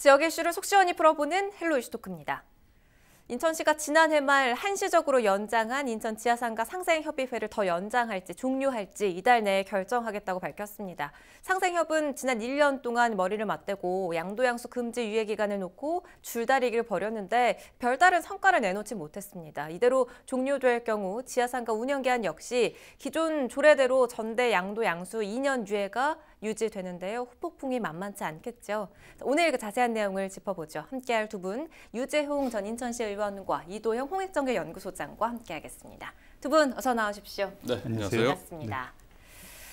지역 이슈를 속 시원히 풀어보는 헬로 이슈토크입니다. 인천시가 지난해 말 한시적으로 연장한 인천 지하상가 상생협의회를 더 연장할지 종료할지 이달 내에 결정하겠다고 밝혔습니다. 상생협은 지난 1년 동안 머리를 맞대고 양도양수 금지 유예 기간을 놓고 줄다리기를 벌였는데 별다른 성과를 내놓지 못했습니다. 이대로 종료될 경우 지하상가 운영 기한 역시 기존 조례대로 전대 양도양수 2년 유예가 유지되는데요. 후폭풍이 만만치 않겠죠. 오늘 그 자세한 내용을 짚어보죠. 함께할 두분 유재홍 전 인천시 의원과 이도영 홍익정계 연구소장과 함께하겠습니다. 두 분 어서 나오십시오. 네, 안녕하세요. 반갑습니다. 네.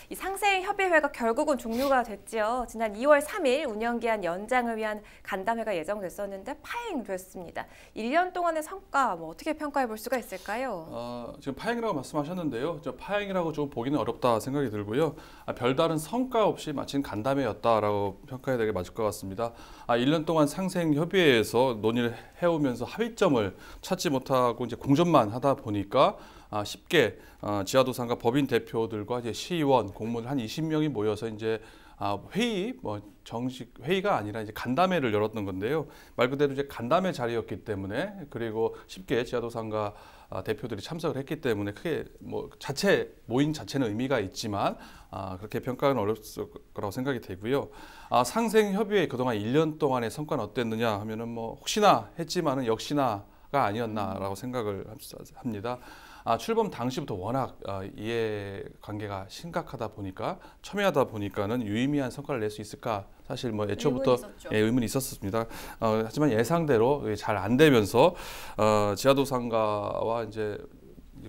이 상생협의회가 결국은 종료가 됐지요. 지난 2월 3일 운영기한 연장을 위한 간담회가 예정됐었는데 파행됐습니다. 1년 동안의 성과 뭐 어떻게 평가해 볼 수가 있을까요? 어, 지금 파행이라고 말씀하셨는데요. 저 파행이라고 좀 보기는 어렵다 생각이 들고요. 아, 별다른 성과 없이 마친 간담회였다라고 평가해야 되게 맞을 것 같습니다. 아, 1년 동안 상생협의회에서 논의를 해오면서 합의점을 찾지 못하고 이제 공전만 하다 보니까 아, 쉽게 어, 지하도상과 법인 대표들과 이제 시의원, 공무원 한 20명이 모여서 이제 아, 회의 뭐 정식 회의가 아니라 이제 간담회를 열었던 건데요. 말 그대로 이제 간담회 자리였기 때문에 그리고 쉽게 지하도상가 아, 대표들이 참석을 했기 때문에 크게 뭐 자체 모인 자체는 의미가 있지만 아, 그렇게 평가는 어렵을 거라고 생각이 되고요. 아, 상생협의회 그동안 1년 동안의 성과는 어땠느냐 하면은 뭐 혹시나 했지만은 역시나가 아니었나라고 생각을 합니다. 아, 출범 당시부터 워낙 아, 이해관계가 심각하다 보니까 첨예하다 보니까는 유의미한 성과를 낼 수 있을까 사실 뭐 애초부터 의문이, 예, 의문이 있었습니다. 어, 하지만 예상대로 잘 안 되면서 어, 지하도상가와 이제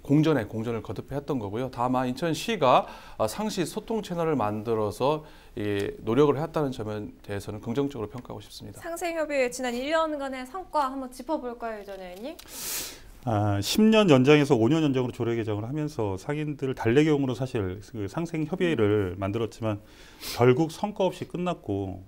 공전에 공전을 거듭 했던 거고요. 다만 인천시가 아, 상시 소통 채널을 만들어서 노력을 했다는 점에 대해서는 긍정적으로 평가하고 싶습니다. 상생협의 지난 1년간의 성과 한번 짚어볼까요, 이전에 원님 아, 10년 연장에서 5년 연장으로 조례 개정을 하면서 상인들을 달래경으로 사실 그 상생 협의회를 만들었지만 결국 성과 없이 끝났고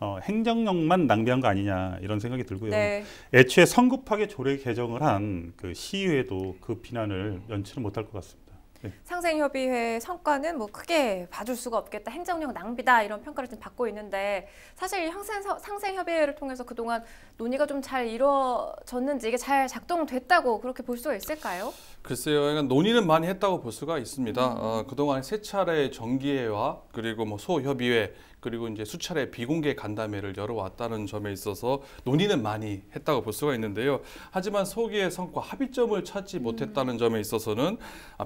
어, 행정력만 낭비한 거 아니냐 이런 생각이 들고요. 네. 애초에 성급하게 조례 개정을 한 그 시의회도 그 비난을 연치를 못할 것 같습니다. 네. 상생협의회 성과는 뭐 크게 봐줄 수가 없겠다, 행정력 낭비다 이런 평가를 좀 받고 있는데 사실 항생, 상생협의회를 통해서 그동안 논의가 좀 잘 이루어졌는지 이게 잘 작동됐다고 그렇게 볼 수가 있을까요? 글쎄요, 그러니까 논의는 많이 했다고 볼 수가 있습니다. 음. 어, 그동안 세 차례 정기회와 그리고 뭐 소협의회 그리고 이제 수차례 비공개 간담회를 열어왔다는 점에 있어서 논의는 많이 했다고 볼 수가 있는데요. 하지만 소기의 성과 합의점을 찾지 음. 못했다는 점에 있어서는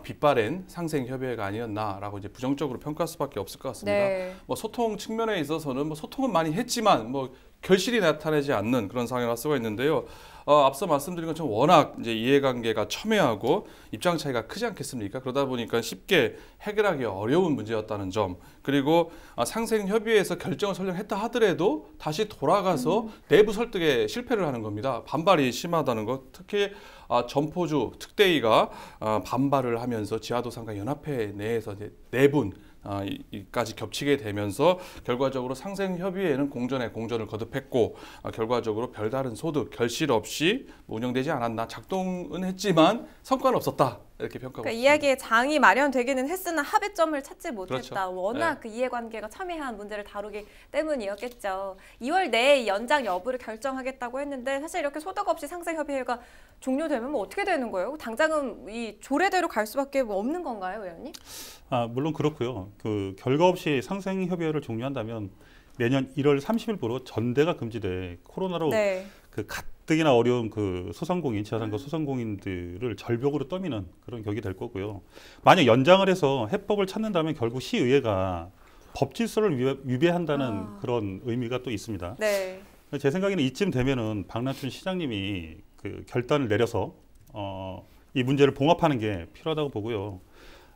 빛바랜 아, 상생협의회가 아니었나라고 이제 부정적으로 평가할 수밖에 없을 것 같습니다. 네. 뭐 소통 측면에 있어서는 뭐 소통은 많이 했지만 뭐 결실이 나타나지 않는 그런 상황이라 수가 있는데요. 어, 앞서 말씀드린 것처럼 워낙 이제 이해관계가 첨예하고 입장 차이가 크지 않겠습니까? 그러다 보니까 쉽게 해결하기 어려운 문제였다는 점 그리고 어, 아, 상생 협의회에서 결정을 설명 했다 하더라도 다시 돌아가서 음. 내부 설득에 실패를 하는 겁니다. 반발이 심하다는 것 특히 아, 점포주 특대위가 아, 반발을 하면서 지하도상가 연합회 내에서 이제 네분 아, 이 까지 겹치게 되면서 결과적으로 상생협의회는 공전에 공전을 거듭했고 아, 결과적으로 별다른 소득 결실 없이 운영되지 않았나 작동은 했지만 성과는 없었다. 이렇게 평가하고 그러니까 이야기의 장이 마련되기는 했으나 합의점을 찾지 못했다. 그렇죠. 워낙 네. 그 이해관계가 첨예한 문제를 다루기 때문이었겠죠. 2월 내에 연장 여부를 결정하겠다고 했는데 사실 이렇게 소득 없이 상생 협의회가 종료되면 뭐 어떻게 되는 거예요? 당장은 이 조례대로 갈 수밖에 뭐 없는 건가요, 의원님? 아 물론 그렇고요. 그 결과 없이 상생 협의회를 종료한다면 내년 1월 30일부로 전대가 금지돼 코로나로 네. 그 같은 가뜩이나 어려운 그 소상공인, 지하상 소상공인들을 절벽으로 떠미는 그런 격이 될 거고요. 만약 연장을 해서 해법을 찾는다면 결국 시의회가 법 질서를 위배한다는 아. 그런 의미가 또 있습니다. 네. 제 생각에는 이쯤 되면은 박남춘 시장님이 그 결단을 내려서 어, 이 문제를 봉합하는 게 필요하다고 보고요.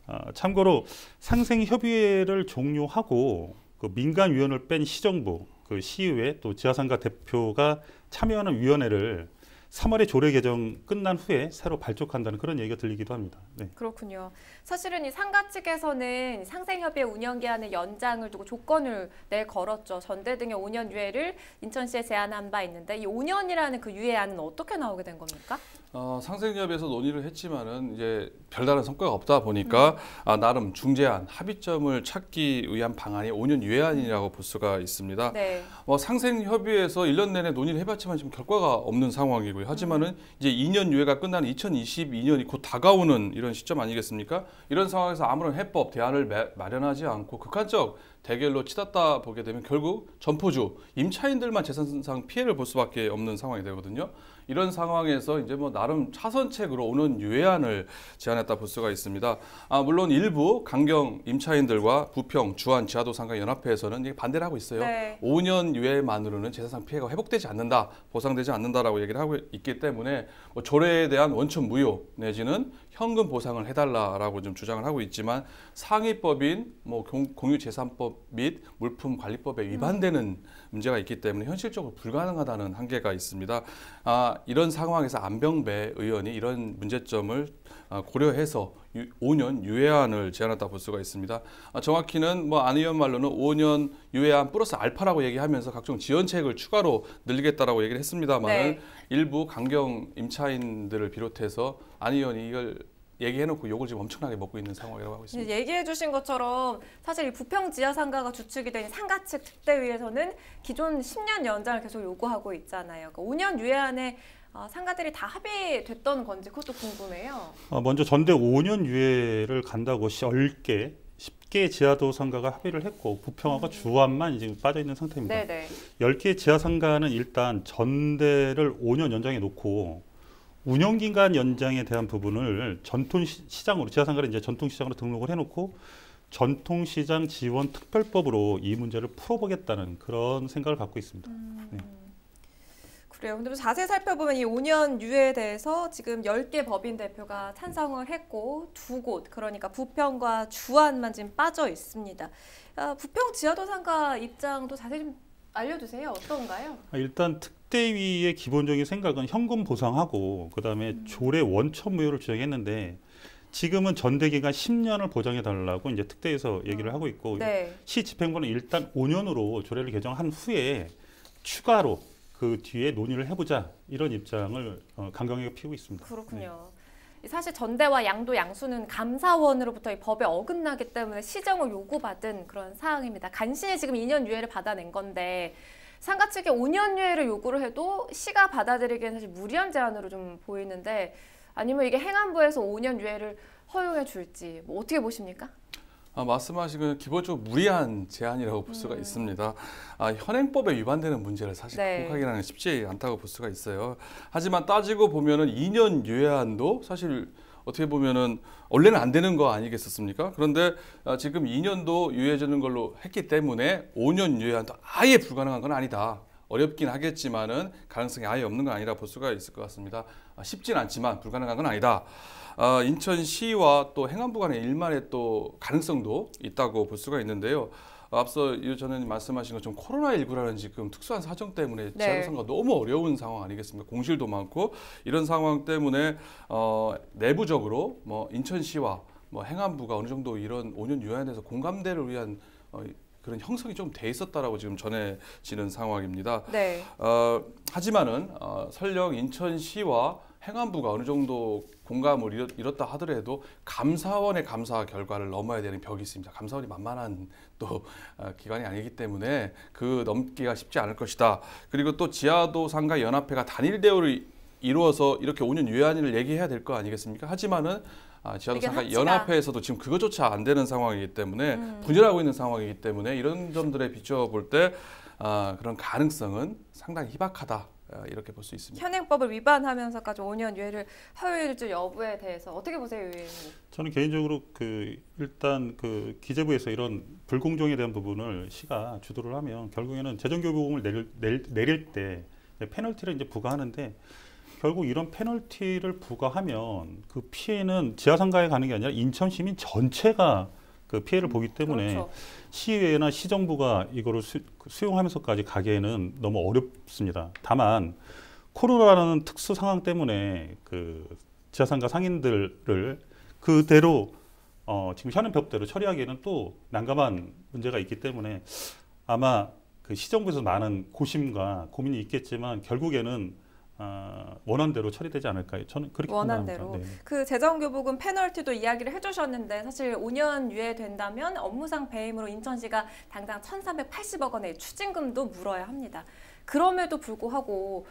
어, 참고로 상생협의회를 종료하고 그 민간위원을 뺀 시정부 그 시의회 또 지하상가 대표가 참여하는 위원회를 3월에 조례 개정 끝난 후에 새로 발족한다는 그런 얘기가 들리기도 합니다. 네. 그렇군요. 사실은 이 상가 측에서는 상생협의 운영 기한의 연장을 두고 조건을 내 걸었죠. 전대 등의 5년 유예를 인천시에 제안한 바 있는데 이 5년이라는 그 유예안은 어떻게 나오게 된 겁니까? 어, 상생협에서 논의를 했지만은 이제 별다른 성과가 없다 보니까 음. 아, 나름 중재안 합의점을 찾기 위한 방안이 5년 유예안이라고 볼 수가 있습니다. 네. 어, 뭐 상생협의에서 1년 내내 논의를 해봤지만 지금 결과가 없는 상황이고요. 하지만은 음. 이제 2년 유예가 끝나 2022년이 곧 다가오는 이런 시점 아니겠습니까? 이런 상황에서 아무런 해법, 대안을 매, 마련하지 않고 극한적 대결로 치닫다 보게 되면 결국 점포주, 임차인들만 재산상 피해를 볼 수밖에 없는 상황이 되거든요. 이런 상황에서 이제 뭐 나름 차선책으로 오는 유해안을 제안했다 볼 수가 있습니다. 아, 물론 일부 강경 임차인들과 부평, 주한 지하도 상가 연합회에서는 반대를 하고 있어요. 네. 5년 유해만으로는 재산상 피해가 회복되지 않는다, 보상되지 않는다라고 얘기를 하고 있기 때문에 뭐 조례에 대한 원천 무효 내지는 현금 보상을 해달라라고 좀 주장을 하고 있지만 상위법인 뭐 공유재산법 및 물품관리법에 음. 위반되는 음. 문제가 있기 때문에 현실적으로 불가능하다는 한계가 있습니다. 아, 이런 상황에서 안병배 의원이 이런 문제점을 아, 고려해서 5년 유예안을 제안하다 볼 수가 있습니다. 아, 정확히는 뭐 안 의원 말로는 5년 유예안 플러스 알파라고 얘기하면서 각종 지원책을 추가로 늘리겠다라고 얘기를 했습니다만 네. 일부 강경 임차인들을 비롯해서 안 의원이 이걸 얘기해놓고 욕을 지금 엄청나게 먹고 있는 상황이라고 하고 있습니다. 얘기해주신 것처럼 사실 이 부평 지하상가가 주축이 된 상가 측 특대위에서는 기존 10년 연장을 계속 요구하고 있잖아요. 그러니까 5년 유예안에 어, 아, 상가들이 다 합의됐던 건지 그것도 궁금해요. 어, 먼저 전대 5년 유예를 간다고 10개, 10개 지하도 상가가 합의를 했고 부평화가 음. 주안만 이제 빠져 있는 상태입니다. 네네. 10개 지하 상가는 일단 전대를 5년 연장해 놓고 운영기간 연장에 대한 부분을 전통 시장으로 지하상가를 이제 전통 시장으로 등록을 해놓고 전통 시장 지원 특별법으로 이 문제를 풀어보겠다는 그런 생각을 갖고 있습니다. 음. 네. 그래요. 근데 자세히 살펴보면 이 5년 유예에 대해서 지금 10개 법인 대표가 찬성을 했고 두 곳, 그러니까 부평과 주안만 지금 빠져 있습니다. 아, 부평 지하도상가 입장도 자세히 좀 알려주세요. 어떤가요? 아, 일단 특 특대위의 기본적인 생각은 현금 보상하고 그다음에 음. 조례 원천무효를 주장했는데 지금은 전대기간 10년을 보장해 달라고 이제 특대에서 얘기를 음. 하고 있고 네. 시 집행부는 일단 5년으로 조례를 개정한 후에 추가로 그 뒤에 논의를 해보자 이런 입장을 어, 강경하게 피우고 있습니다. 그렇군요. 네. 사실 전대와 양도 양수는 감사원으로부터 이 법에 어긋나기 때문에 시정을 요구받은 그런 사항입니다. 간신히 지금 2년 유예를 받아낸 건데 상가 측에 5년 유예를 요구를 해도 시가 받아들이기엔 사실 무리한 제안으로 좀 보이는데 아니면 이게 행안부에서 5년 유예를 허용해 줄지 뭐 어떻게 보십니까? 아, 말씀하신 기본적으로 무리한 제안이라고 볼 수가 음. 있습니다. 아, 현행법에 위반되는 문제를 사실 극복하기는 네. 쉽지 않다고 볼 수가 있어요. 하지만 따지고 보면 2년 유예안도 사실 어떻게 보면은 원래는 안 되는 거 아니겠습니까? 그런데 아, 지금 2년도 유예되는 걸로 했기 때문에 5년 유예한다 아예 불가능한 건 아니다. 어렵긴 하겠지만은 가능성이 아예 없는 건 아니라 볼 수가 있을 것 같습니다. 아, 쉽진 않지만 불가능한 건 아니다. 아, 인천시와 또 행안부 간의 일만의 또 가능성도 있다고 볼 수가 있는데요. 앞서 유 전원님 말씀하신 것처럼 코로나19라는 지금 특수한 사정 때문에 네. 재무상가 너무 어려운 상황 아니겠습니까? 공실도 많고 이런 상황 때문에 어, 내부적으로 뭐 인천시와 뭐 행안부가 어느 정도 이런 5년 유예에 서 공감대를 위한 어, 그런 형성이 좀 돼 있었다라고 지금 전해지는 상황입니다. 네. 어, 하지만은 어, 설령 인천시와 행안부가 어느 정도 공감을 잃었다 하더라도 감사원의 감사 결과를 넘어야 되는 벽이 있습니다. 감사원이 만만한 또 아, 기관이 아니기 때문에 그 넘기가 쉽지 않을 것이다. 그리고 또 지하도 상가 연합회가 단일 대우를 이루어서 이렇게 5년 유예한을 얘기해야 될 거 아니겠습니까? 하지만은 아, 지하도 상가 연합회에서도 지금 그것조차 안 되는 상황이기 때문에 음. 분열하고 있는 상황이기 때문에 이런 점들에 비춰볼 때 아, 그런 가능성은 상당히 희박하다. 어, 이렇게 볼 수 있습니다. 현행법을 위반하면서까지 5년 유예를 허용해줄 여부에 대해서 어떻게 보세요, 유예님? 저는 개인적으로 그 일단 그 기재부에서 이런 불공정에 대한 부분을 시가 주도를 하면 결국에는 재정교부금을 내릴, 내릴, 내릴 때 페널티를 이제 부과하는데 결국 이런 페널티를 부과하면 그 피해는 지하상가에 가는 게 아니라 인천 시민 전체가 그 피해를 보기 음, 때문에 그렇죠. 시의회나 시정부가 이거를 수, 그 용하면서까지 가기에는 너무 어렵습니다. 다만 코로나라는 특수 상황 때문에 그 지하상가 상인들을 그대로 어, 지금 현행 법대로 처리하기에는 또 난감한 문제가 있기 때문에 아마 그 시정부에서 많은 고심과 고민이 있겠지만 결국에는 어, 아, 원한대로 처리되지 않을까요? 저는 그렇게 원한대로. 네, 네. 그 재정 교부금 페널티도 이야기를 해주셨는데 사실 5년 유예된다면 업무상 배임으로 인천시가 당장 1,380억 원의 추징금도 물어야 합니다. 그럼에도 불구하고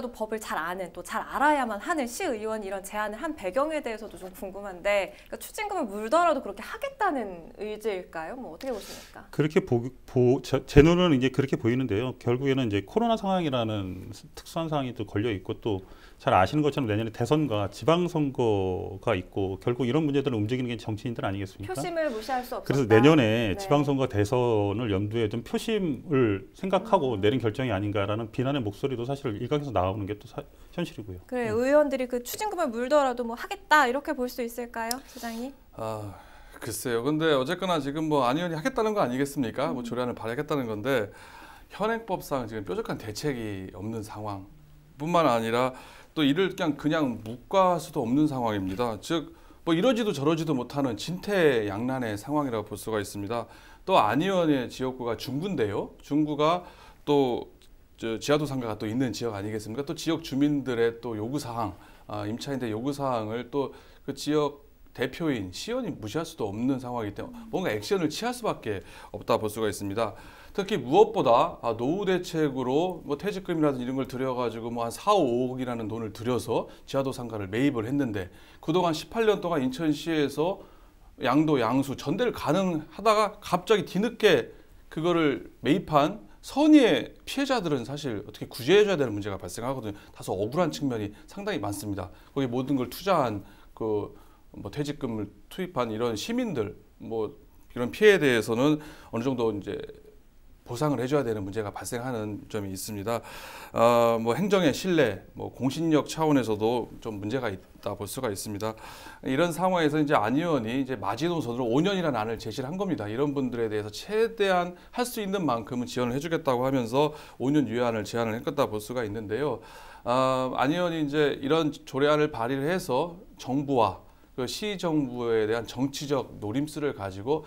누구보다도 법을 잘 아는 또 잘 알아야만 하는 시 의원이 런 제안을 한 배경에 대해서도 좀 궁금한데 그러니까 추징금을 물더라도 그렇게 하겠다는 의지일까요? 뭐 어떻게 보십니까? 그렇게 보, 보 제, 제 눈은 이제 그렇게 보이는데요. 결국에는 이제 코로나 상황이라는 특수한 상황이 또 걸려 있고 또잘 아시는 것처럼 내년에 대선과 지방선거가 있고 결국 이런 문제들을 움직이는 게 정치인들 아니겠습니까? 표심을 무시할 수 없다. 그래서 내년에 네. 지방선거 대선을 염두에 좀 표심을 생각하고 음. 내린 결정이 아닌가라는 비난의 목소리도 사실 일각에서 나오는 게 또 현실이고요. 그래 음. 의원들이 그 추징금을 물더라도 뭐 하겠다 이렇게 볼 수 있을까요, 소장님? 아 글쎄요. 근데 어쨌거나 지금 뭐안 의원이 하겠다는 거 아니겠습니까? 뭐 음. 뭐 조례안을 발의하겠다는 건데 현행법상 지금 뾰족한 대책이 없는 상황. 뿐만 아니라 또 이를 그냥 그냥 묵과할 수도 없는 상황입니다. 즉 뭐 이러지도 저러지도 못하는 진퇴양난의 상황이라고 볼 수가 있습니다. 또 안의원의 지역구가 중구인데요. 중구가 또 지하도상가가 또 있는 지역 아니겠습니까? 또 지역 주민들의 또 요구사항, 아, 임차인들 요구사항을 또 그 지역 대표인 시연이 무시할 수도 없는 상황이기 때문에 뭔가 액션을 취할 수밖에 없다 볼 수가 있습니다. 특히 무엇보다 아, 노후 대책으로 뭐 퇴직금이라든지 이런 걸 들여가지고 뭐한 4, 5억이라는 돈을 들여서 지하도 상가를 매입을 했는데 그동안 18년 동안 인천시에서 양도 양수 전대를 가능하다가 갑자기 뒤늦게 그거를 매입한 선의의 피해자들은 사실 어떻게 구제해줘야 되는 문제가 발생하거든요. 다소 억울한 측면이 상당히 많습니다. 거기 모든 걸 투자한 그 뭐 퇴직금을 투입한 이런 시민들 뭐 이런 피해에 대해서는 어느 정도 이제 보상을 해줘야 되는 문제가 발생하는 점이 있습니다. 어, 뭐 행정의 신뢰, 뭐 공신력 차원에서도 좀 문제가 있다 볼 수가 있습니다. 이런 상황에서 이제 안 의원이 이제 마지노선으로 5년이라는 안을 제시를 한 겁니다. 이런 분들에 대해서 최대한 할 수 있는 만큼은 지원을 해주겠다고 하면서 5년 유예안을 제안을 했겠다 볼 수가 있는데요. 어, 안 의원이 이제 이런 조례안을 발의를 해서 정부와 그 시정부에 대한 정치적 노림수를 가지고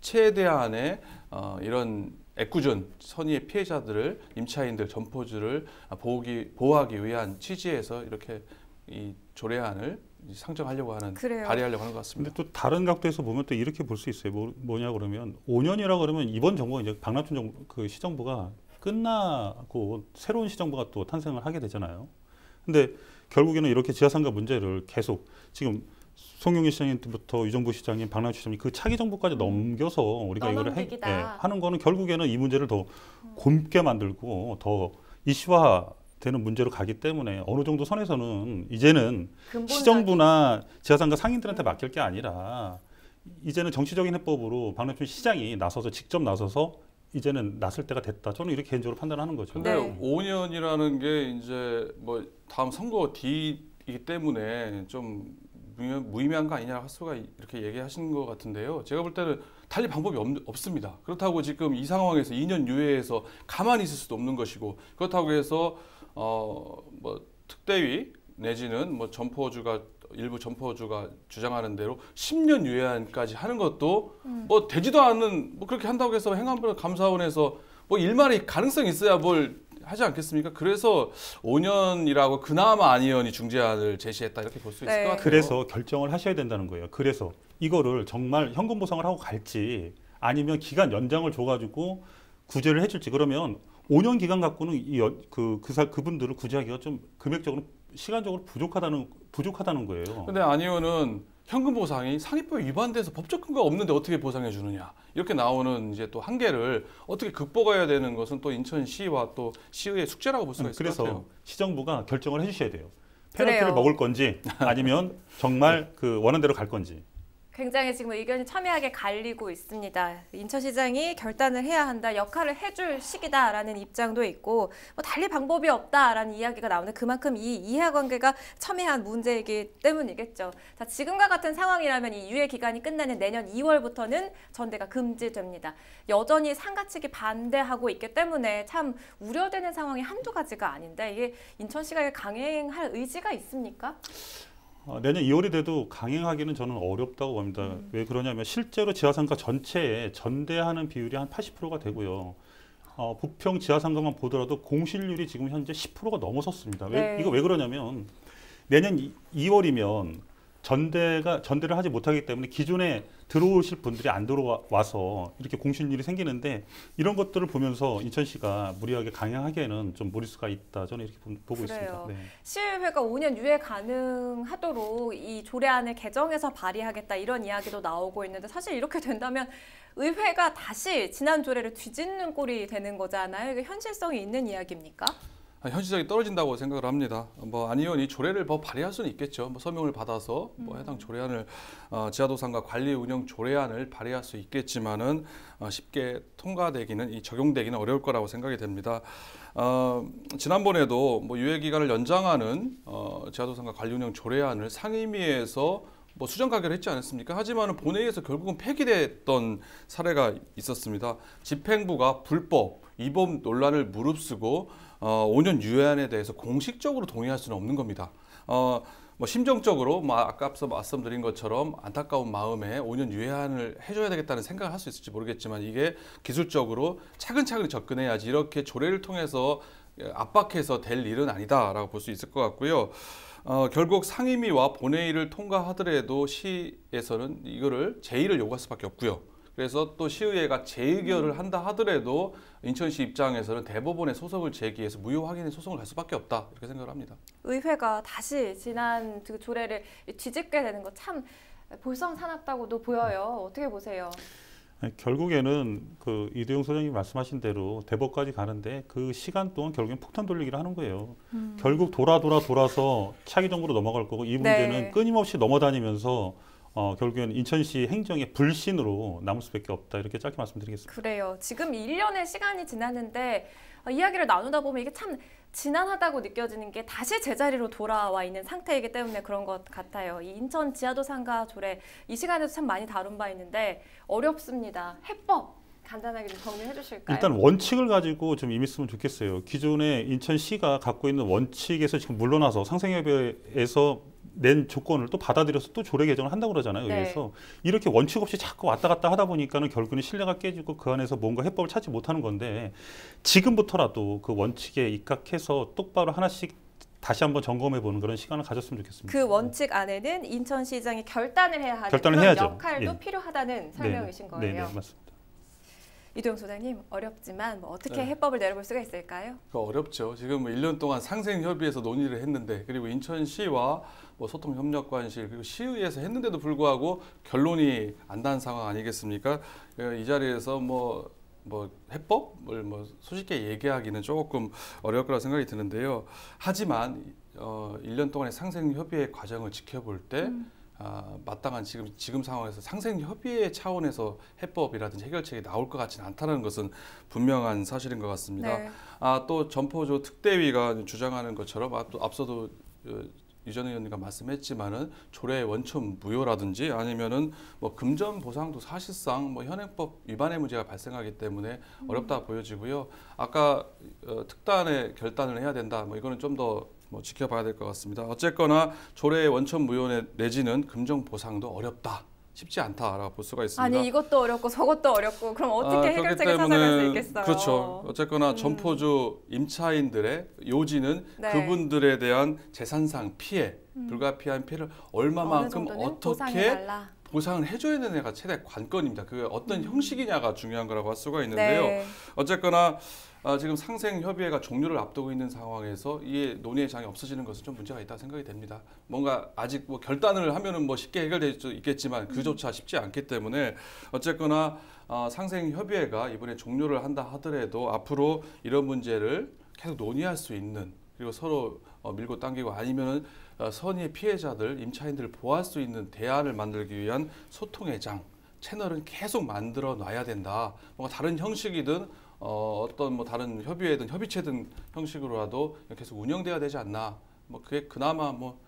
최대한의 어, 이런 애꿎은 선의의 피해자들을 임차인들 점포주를 보호기, 보호하기 위한 취지에서 이렇게 이 조례안을 상정하려고 하는 그래요. 발의하려고 하는 것 같습니다. 근데 또 다른 각도에서 보면 또 이렇게 볼 수 있어요. 뭐, 냐 그러면 5년이라 그러면 이번 정부가 이제 박남춘 정부 그 시정부가 끝나고 새로운 시정부가 또 탄생을 하게 되잖아요. 근데 결국에는 이렇게 지하상가 문제를 계속 지금 송영희 시장님부터 유정부 시장님, 박남주 시장님 그 차기 정부까지 음. 넘겨서 우리가 이걸 해, 예, 하는 거는 결국에는 이 문제를 더 곰게 만들고 더 이슈화되는 문제로 가기 때문에 어느 정도 선에서는 이제는 근본적인. 시정부나 지하상가 상인들한테 음. 맡길 게 아니라 이제는 정치적인 해법으로 박남춘 시장이 나서서 직접 나서서 이제는 나설 때가 됐다. 저는 이렇게 개인적으로 판단하는 거죠. 근데 네. 5년이라는 게 이제 뭐 다음 선거 뒤이기 때문에 좀 무의미한 거 아니냐 하수가 이렇게 얘기하시는것 같은데요. 제가 볼 때는 달리 방법이 없, 습니다 그렇다고 지금 이 상황에서 2년 유예해서 가만히 있을 수도 없는 것이고 그렇다고 해서 어뭐 특대위 내지는 뭐 점포주가 일부 점포주가 주장하는 대로 10년 유예한까지 하는 것도 음. 뭐 되지도 않는뭐 그렇게 한다고 해서 행안부 감사원에서 뭐 일말이 가능성이 있어야 뭘 하지 않겠습니까? 그래서 5년이라고 그나마 안희연이 중재안을 제시했다 이렇게 볼 수 있을 네. 것 같아요. 그래서 결정을 하셔야 된다는 거예요. 그래서 이거를 정말 현금 보상을 하고 갈지 아니면 기간 연장을 줘가지고 구제를 해줄지 그러면 5년 기간 갖고는 이그 그, 그 그분들을 구제하기가 좀 금액적으로 시간적으로 부족하다는 부족하다는 거예요. 근데 아니오는 현금 보상이 상위법에 위반돼서 법적 근거가 없는데 어떻게 보상해 주느냐 이렇게 나오는 이제 또 한계를 어떻게 극복해야 되는 것은 또 인천시와 또 시의 숙제라고 볼 수가 있을 그래서 것 같아요. 시정부가 결정을 해주셔야 돼요. 페널티를 그래요. 먹을 건지 아니면 정말 그 원한 대로 갈 건지. 굉장히 지금 의견이 첨예하게 갈리고 있습니다. 인천시장이 결단을 해야 한다, 역할을 해줄 시기다라는 입장도 있고 뭐 달리 방법이 없다라는 이야기가 나오는 그만큼 이 이해관계가 첨예한 문제이기 때문이겠죠. 자, 지금과 같은 상황이라면 이 유예 기간이 끝나는 내년 2월부터는 전대가 금지됩니다. 여전히 상가 측이 반대하고 있기 때문에 참 우려되는 상황이 한두 가지가 아닌데 이게 인천시가 강행할 의지가 있습니까? 어, 내년 2월이 돼도 강행하기는 저는 어렵다고 봅니다. 음. 왜 그러냐면 실제로 지하상가 전체에 전대하는 비율이 한 80%가 되고요. 어, 부평 지하상가만 보더라도 공실률이 지금 현재 10%가 넘어섰습니다. 네. 이거 왜 그러냐면 내년 2, 월이면 전대가 전대를 하지 못하기 때문에 기존에 들어오실 분들이 안 들어와서 이렇게 공신률이 생기는데 이런 것들을 보면서 인천시가 무리하게 강행하기에는 좀 무리수가 있다 저는 이렇게 보고 그래요. 있습니다. 네. 시의회가 5년 유예 가능하도록 이 조례안을 개정해서 발의하겠다 이런 이야기도 나오고 있는데 사실 이렇게 된다면 의회가 다시 지난 조례를 뒤집는 꼴이 되는 거잖아요. 이게 현실성이 있는 이야기입니까? 아, 현실적이 떨어진다고 생각을 합니다. 뭐안 의원이 조례를 뭐 발의할 수는 있겠죠. 뭐 서명을 받아서 뭐 해당 음. 조례안을 어, 지하도상과 관리 운영 조례안을 발의할 수 있겠지만은 어, 쉽게 통과되기는 이 적용되기는 어려울 거라고 생각이 됩니다. 어, 지난번에도 뭐 유예 기간을 연장하는 어, 지하도상과 관리 운영 조례안을 상임위에서 뭐 수정 가결을 했지 않았습니까? 하지만 본회의에서 결국은 폐기됐던 사례가 있었습니다. 집행부가 불법 이법 논란을 무릅쓰고 어, 5년 유예안에 대해서 공식적으로 동의할 수는 없는 겁니다. 어, 뭐 심정적으로 뭐 아까 앞서 말씀드린 것처럼 안타까운 마음에 5년 유예안을 해줘야 되겠다는 생각을 할 수 있을지 모르겠지만 이게 기술적으로 차근차근 접근해야지 이렇게 조례를 통해서 압박해서 될 일은 아니다라고 볼 수 있을 것 같고요. 어, 결국 상임위와 본회의를 통과하더라도 시에서는 이거를 제의를 요구할 수밖에 없고요. 그래서 또 시의회가 재의결을 한다 하더라도 인천시 입장에서는 대법원에 소송을 제기해서 무효 확인의 소송을 할 수밖에 없다 이렇게 생각을 합니다. 의회가 다시 지난 그 조례를 뒤집게 되는 거 참 볼썽 사납다고도 보여요. 어떻게 보세요? 네, 결국에는 그 이도영 소장님 말씀하신 대로 대법까지 가는데 그 시간 동안 결국엔 폭탄 돌리기를 하는 거예요. 음. 결국 돌아 돌아 돌아서 차기 정부로 넘어갈 거고 이 네. 문제는 네. 끊임없이 넘어다니면서 어, 결국엔 인천시 행정의 불신으로 남을 수밖에 없다 이렇게 짧게 말씀드리겠습니다. 그래요. 지금 1년의 시간이 지났는데 어, 이야기를 나누다 보면 이게 참 지난하다고 느껴지는 게 다시 제자리로 돌아와 있는 상태이기 때문에 그런 것 같아요. 이 인천 지하도 상가 조례 이 시간에도 참 많이 다룬 바 있는데 어렵습니다. 해법 간단하게 좀 정리해 주실까요? 일단 원칙을 가지고 좀 임했으면 좋겠어요. 기존에 인천시가 갖고 있는 원칙에서 지금 물러나서 상생협의에서 낸 조건을 또 받아들여서 또 조례 개정을 한다고 그러잖아요. 네. 그래서 이렇게 원칙 없이 자꾸 왔다 갔다 하다 보니까는 결국은 신뢰가 깨지고 그 안에서 뭔가 해법을 찾지 못하는 건데 지금부터라도 그 원칙에 입각해서 똑바로 하나씩 다시 한번 점검해 보는 그런 시간을 가졌으면 좋겠습니다. 그 원칙 안에는 인천시장이 결단을 해야 하는 결단을 해야죠. 역할도 예. 필요하다는 설명이신 거예요. 네, 맞습니다. 이동 소장님 어렵지만 뭐 어떻게 네. 해법을 내려볼 수가 있을까요? 그 어렵죠. 지금 뭐 1년 동안 상생협의에서 논의를 했는데 그리고 인천시와 뭐 소통협력관실 그리고 시의에서 했는데도 불구하고 결론이 안 난 상황 아니겠습니까? 예, 이 자리에서 뭐뭐 뭐 해법을 뭐 솔직히 얘기하기는 조금 어려울 거라 생각이 드는데요. 하지만 어 1년 동안의 상생 협의의 과정을 지켜볼 때 음. 아, 마땅한 지금 지금 상황에서 상생 협의회 차원에서 해법이라든지 해결책이 나올 것 같지는 않다는 것은 분명한 사실인 것 같습니다. 네. 아또 점포조 특대위가 주장하는 것처럼 앞서도 어, 이전 의원님과 말씀했지만은 조례 의 원천 무효라든지 아니면은 뭐 금전 보상도 사실상 뭐 현행법 위반의 문제가 발생하기 때문에 음. 어렵다 보여지고요. 아까 어, 특단의 결단을 해야 된다. 뭐 이거는 좀 더 뭐 지켜봐야 될 것 같습니다. 어쨌거나 조례의 원천 무효 내지는 금전 보상도 어렵다. 쉽지 않다라고 볼 수가 있습니다. 아니 이것도 어렵고 저것도 어렵고 그럼 어떻게 아, 해결책을 찾아갈 수 있겠어요? 그렇죠. 어쨌거나 음. 점포주 임차인들의 요지는 네. 그분들에 대한 재산상 피해, 음. 불가피한 피해를 얼마만큼 어떻게 보상을 해줘야 되느냐가 최대 관건입니다. 그게 어떤 음. 형식이냐가 중요한 거라고 할 수가 있는데요. 네. 어쨌거나 아, 지금 상생 협의회가 종료를 앞두고 있는 상황에서 이 논의의 장이 없어지는 것은 좀 문제가 있다 생각이 됩니다. 뭔가 아직 뭐 결단을 하면은 뭐 쉽게 해결될 수 있겠지만 그조차 음. 쉽지 않기 때문에 어쨌거나 아, 상생 협의회가 이번에 종료를 한다 하더라도 앞으로 이런 문제를 계속 논의할 수 있는 그리고 서로 어, 밀고 당기고 아니면은 어, 선의의 피해자들 임차인들을 보호할 수 있는 대안을 만들기 위한 소통의 장 채널은 계속 만들어 놔야 된다. 뭔가 다른 형식이든 어, 어떤 뭐 다른 협의회든 협의체든 형식으로라도 계속 운영돼야 되지 않나. 뭐 그게 그나마 뭐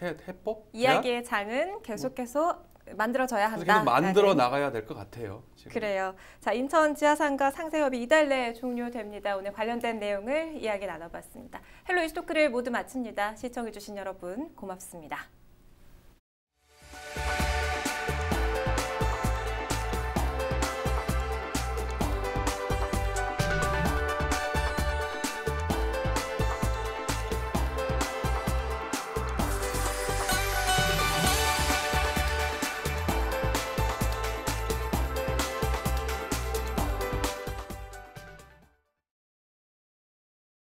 해, 해법? 이야기의 장은 계속해서 뭐, 음. 만들어져야 한다. 계속 만들어 나가야 될 것 같아요. 지금. 그래요. 자 인천 지하상가 상세협의 이달 내에 종료됩니다. 오늘 관련된 내용을 이야기 나눠봤습니다. 헬로 이스토크를 모두 마칩니다. 시청해주신 여러분 고맙습니다.